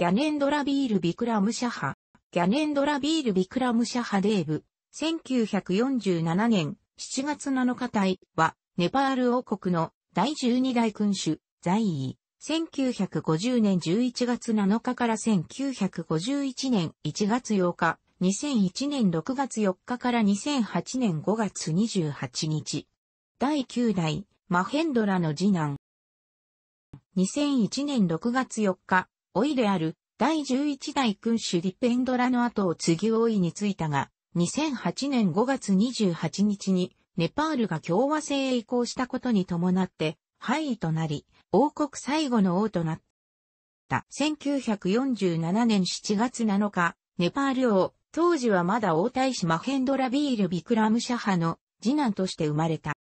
ギャネンドラビール・ビクラム・シャハ、ギャネンドラビール・ビクラム・シャハデーブ、1947年7月7日隊は、ネパール王国の第12代君主、在位、1950年11月7日から1951年1月8日、2001年6月4日から2008年5月28日。第9代、マヘンドラの次男。2001年6月4日、老いである第11代君主リペンドラの後を継ぎ老いについたが、2008年5月28日にネパールが共和制へ移行したことに伴って廃位となり、王国最後の王となった。1947年7月7日、ネパール王、当時はまだ王太子マヘンドラビール・ビクラム・シャハの次男として生まれた。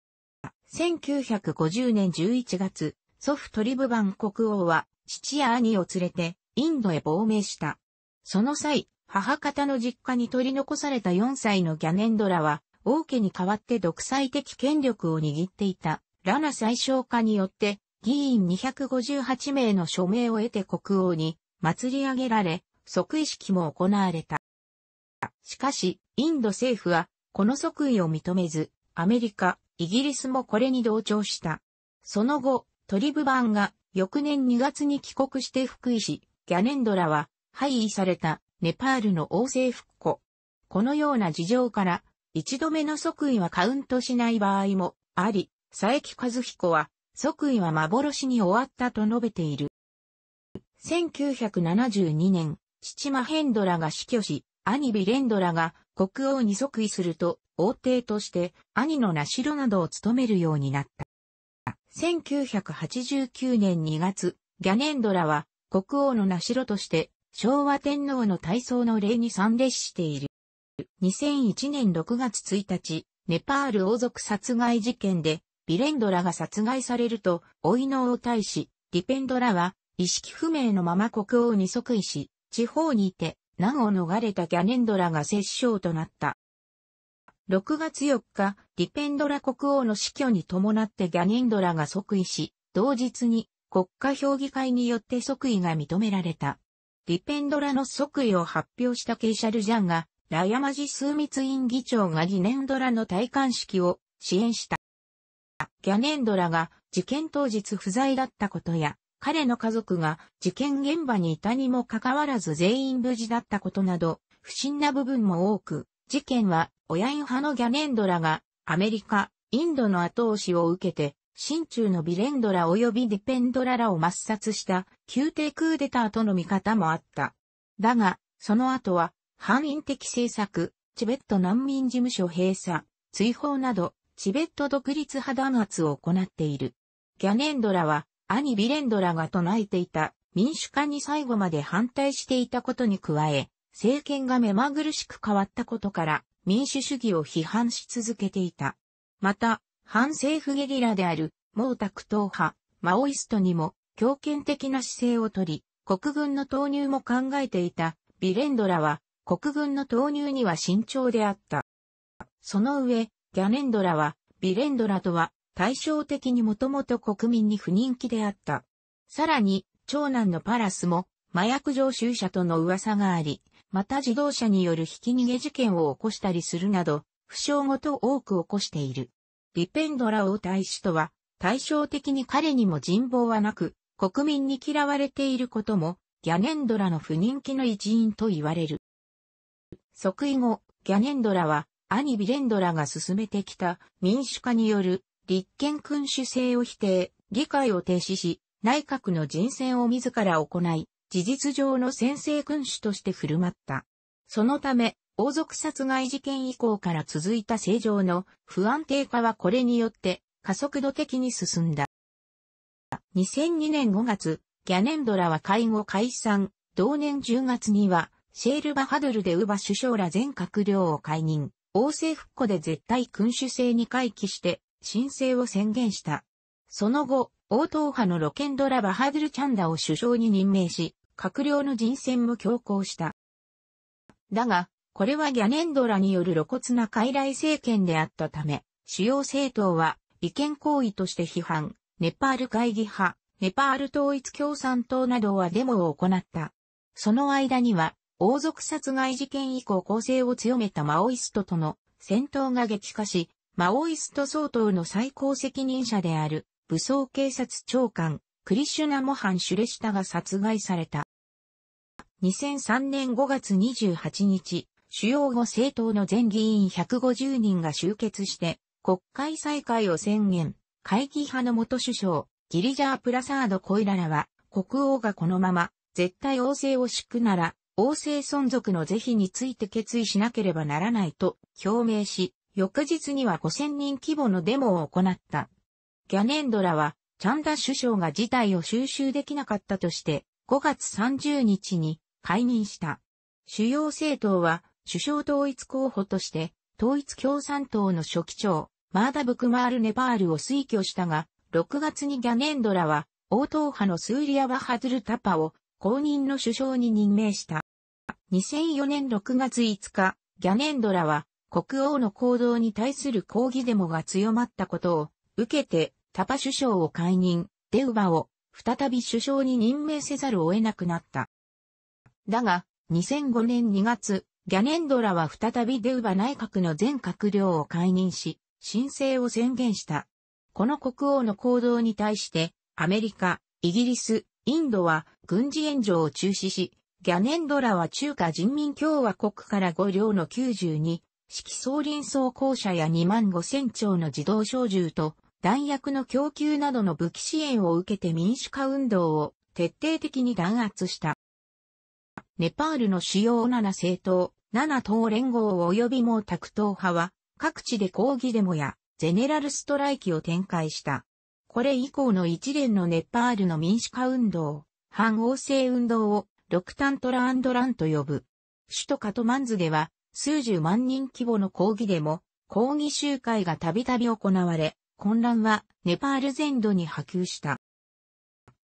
1950年11月、祖父トリブバン国王は父や兄を連れてインドへ亡命した。その際、母方の実家に取り残された4歳のギャネンドラは、王家に代わって独裁的権力を握っていた、ラナ最小化によって、議員258名の署名を得て国王に祭り上げられ、即位式も行われた。しかし、インド政府は、この即位を認めず、アメリカ、イギリスもこれに同調した。その後、トリブバンが翌年2月に帰国して福井市、ギャネンドラは、廃位されたネパールの王政復古。このような事情から、一度目の即位はカウントしない場合もあり、佐伯和彦は、即位は幻に終わったと述べている。1972年、父マヘンドラが死去し、兄ビレンドラが国王に即位すると、王帝として兄のナシロなどを務めるようになった。1989年2月、ギャネンドラは国王の名代として昭和天皇の体操の礼に参列している。2001年6月1日、ネパール王族殺害事件でビレンドラが殺害されると、おいの王大使、ディペンドラは意識不明のまま国王に即位し、地方にいて難を逃れたギャネンドラが摂政となった。6月4日、リペンドラ国王の死去に伴ってギャニンドラが即位し、同日に国家評議会によって即位が認められた。リペンドラの即位を発表したケイシャルジャンが、ラヤマジ枢密院議長がギネンドラの戴冠式を支援した。ギャネンドラが事件当日不在だったことや、彼の家族が事件現場にいたにもかかわらず全員無事だったことなど、不審な部分も多く、事件は親院派のギャネンドラが、アメリカ、インドの後押しを受けて、新中のビレンドラ及びディペンドラらを抹殺した宮廷クーデターとの見方もあった。だが、その後は、反院的政策、チベット難民事務所閉鎖、追放など、チベット独立派弾圧を行っている。ギャネンドラは、兄ビレンドラが唱えていた民主化に最後まで反対していたことに加え、政権が目まぐるしく変わったことから、民主主義を批判し続けていた。また、反政府ゲリラである毛沢東派、マオイストにも強権的な姿勢をとり、国軍の投入も考えていたビレンドラは国軍の投入には慎重であった。その上、ギャネンドラはビレンドラとは対照的にもともと国民に不人気であった。さらに、長男のパラスも麻薬常習者との噂があり、また自動車によるひき逃げ事件を起こしたりするなど、不詳ごと多く起こしている。リペンドラ王大使とは、対照的に彼にも人望はなく、国民に嫌われていることも、ギャネンドラの不人気の一員と言われる。即位後、ギャネンドラは、兄ビレンドラが進めてきた民主化による立憲君主制を否定、議会を停止し、内閣の人選を自ら行い、事実上の先制君主として振る舞った。そのため、王族殺害事件以降から続いた政情の不安定化はこれによって加速度的に進んだ。2002年5月、ギャネンドラは会合解散、同年10月には、シェールバハドルでウバ首相ら全閣僚を解任、王政復古で絶対君主制に回帰して、申請を宣言した。その後、王党派のロケンドラ・バハドル・チャンダを首相に任命し、閣僚の人選も強行した。だが、これはギャネンドラによる露骨な傀儡政権であったため、主要政党は違憲行為として批判、ネパール会議派、ネパール統一共産党などはデモを行った。その間には、王族殺害事件以降攻勢を強めたマオイストとの戦闘が激化し、マオイスト総統の最高責任者である武装警察長官、クリシュナ・モハン・シュレシタが殺害された。2003年5月28日、主要後政党の全議員150人が集結して、国会再開を宣言、会議派の元首相、ギリジャー・プラサード・コイララは、国王がこのまま、絶対王政を敷くなら、王政存続の是非について決意しなければならないと表明し、翌日には5000人規模のデモを行った。ギャネンドラは、チャンダ首相が事態を収集できなかったとして、5月30日に解任した。主要政党は、首相統一候補として、統一共産党の書記長、マーダ・ブクマール・ネパールを推挙したが、6月にギャネンドラは、王党派のスーリア・バハズル・タパを公認の首相に任命した。2004年6月5日、ギャネンドラは国王の行動に対する抗議デモが強まったことを受けてタパ首相を解任、デウバを再び首相に任命せざるを得なくなった。だが、2005年2月、ギャネンドラは再びデウバ内閣の全閣僚を解任し、申請を宣言した。この国王の行動に対して、アメリカ、イギリス、インドは軍事援助を中止し、ギャネンドラは中華人民共和国から5両の92、式総林総校舎や2万5千丁の自動小銃と弾薬の供給などの武器支援を受けて民主化運動を徹底的に弾圧した。ネパールの主要7政党、7党連合及び毛沢東派は、各地で抗議デモや、ゼネラルストライキを展開した。これ以降の一連のネパールの民主化運動、反王政運動を、ロクタントランドランと呼ぶ。首都カトマンズでは、数十万人規模の抗議デモ、抗議集会がたびたび行われ、混乱はネパール全土に波及した。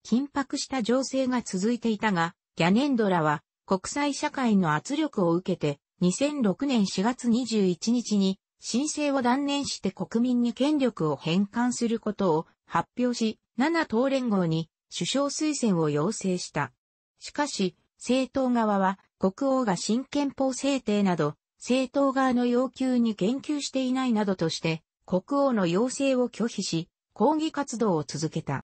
緊迫した情勢が続いていたが、ギャネンドラは国際社会の圧力を受けて2006年4月21日に申請を断念して国民に権力を返還することを発表し、7党連合に首相推薦を要請した。しかし、政党側は国王が新憲法制定など、政党側の要求に言及していないなどとして、国王の要請を拒否し、抗議活動を続けた。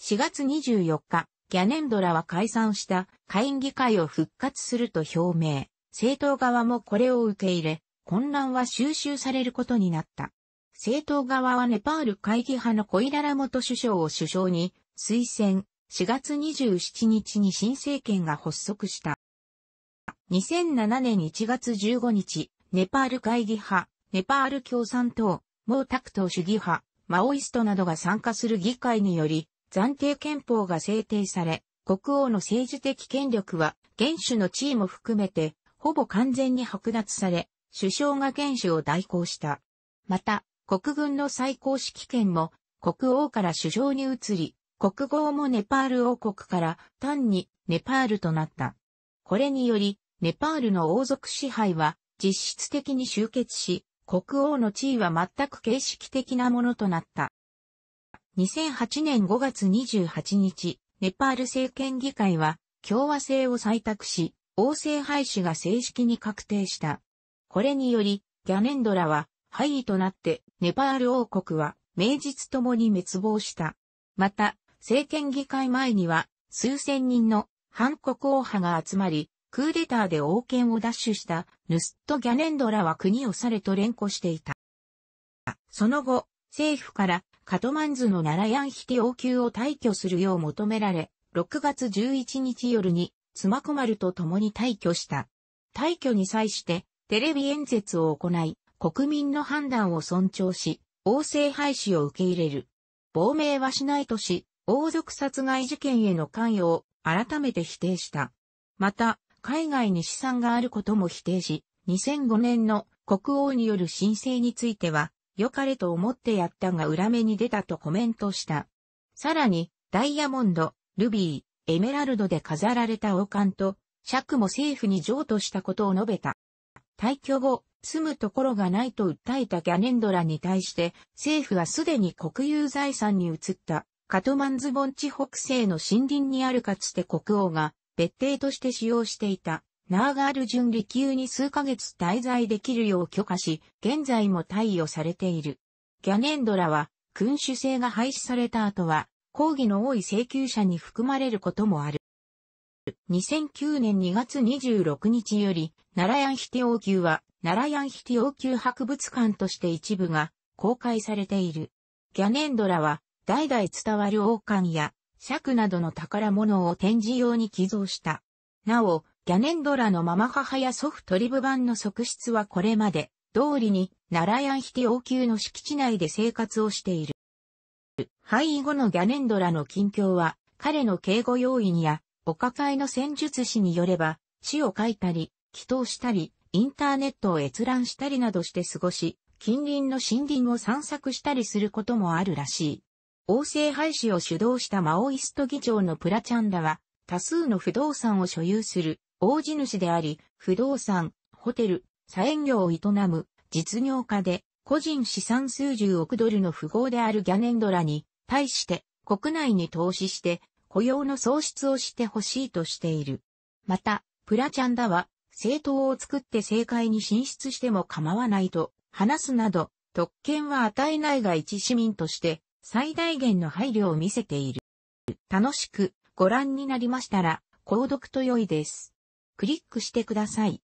4月24日、ギャネンドラは解散した下院議会を復活すると表明、政党側もこれを受け入れ、混乱は収集されることになった。政党側はネパール会議派のコイララ元首相を首相に推薦、4月27日に新政権が発足した。2007年1月15日、ネパール会議派ネパール共産党、毛沢東主義派、マオイストなどが参加する議会により、暫定憲法が制定され、国王の政治的権力は、元首の地位も含めて、ほぼ完全に剥奪され、首相が元首を代行した。また、国軍の最高指揮権も、国王から首相に移り、国号もネパール王国から単にネパールとなった。これにより、ネパールの王族支配は実質的に終結し、国王の地位は全く形式的なものとなった。2008年5月28日、ネパール政権議会は共和制を採択し、王政廃止が正式に確定した。これにより、ギャネンドラは廃位となって、ネパール王国は名実ともに滅亡した。また、政権議会前には、数千人の反国王派が集まり、クーデターで王権を奪取したヌスット・ギャネンドラは国を去れと連呼していた。その後、政府からカトマンズのナラヤンヒテ王宮を退去するよう求められ、6月11日夜に妻マコマルと共に退去した。退去に際してテレビ演説を行い、国民の判断を尊重し、王政廃止を受け入れる。亡命はしないとし、王族殺害事件への関与を改めて否定した。また、海外に資産があることも否定し、2005年の国王による申請については、良かれと思ってやったが裏目に出たとコメントした。さらに、ダイヤモンド、ルビー、エメラルドで飾られた王冠と、尺も政府に譲渡したことを述べた。退去後、住むところがないと訴えたギャネンドラに対して、政府はすでに国有財産に移った、カトマンズボン地北西の森林にあるかつて国王が別邸として使用していた、ナーガール準離宮に数ヶ月滞在できるよう許可し、現在も対応されている。ギャネンドラは、君主制が廃止された後は、抗議の多い請求者に含まれることもある。2009年2月26日より、ナラヤンヒテ王宮は、ナラヤンヒテ王宮博物館として一部が公開されている。ギャネンドラは、代々伝わる王冠や尺などの宝物を展示用に寄贈した。なお、ギャネンドラのママ母や祖父トリブ版の側室はこれまで、通りに、ナラヤンヒテ王宮の敷地内で生活をしている。廃後のギャネンドラの近況は、彼の警護要員や、お抱えの戦術師によれば、詩を書いたり、祈祷したり、インターネットを閲覧したりなどして過ごし、近隣の森林を散策したりすることもあるらしい。王政廃止を主導したマオイスト議長のプラチャンダは、多数の不動産を所有する大地主であり、不動産、ホテル、サ園業を営む実業家で、個人資産数十億ドルの富豪であるギャネンドラに対して国内に投資して雇用の創出をしてほしいとしている。また、プラチャンダは政党を作って政界に進出しても構わないと話すなど特権は与えないが一市民として最大限の配慮を見せている。楽しくご覧になりましたら、購読と良いです。クリックしてください。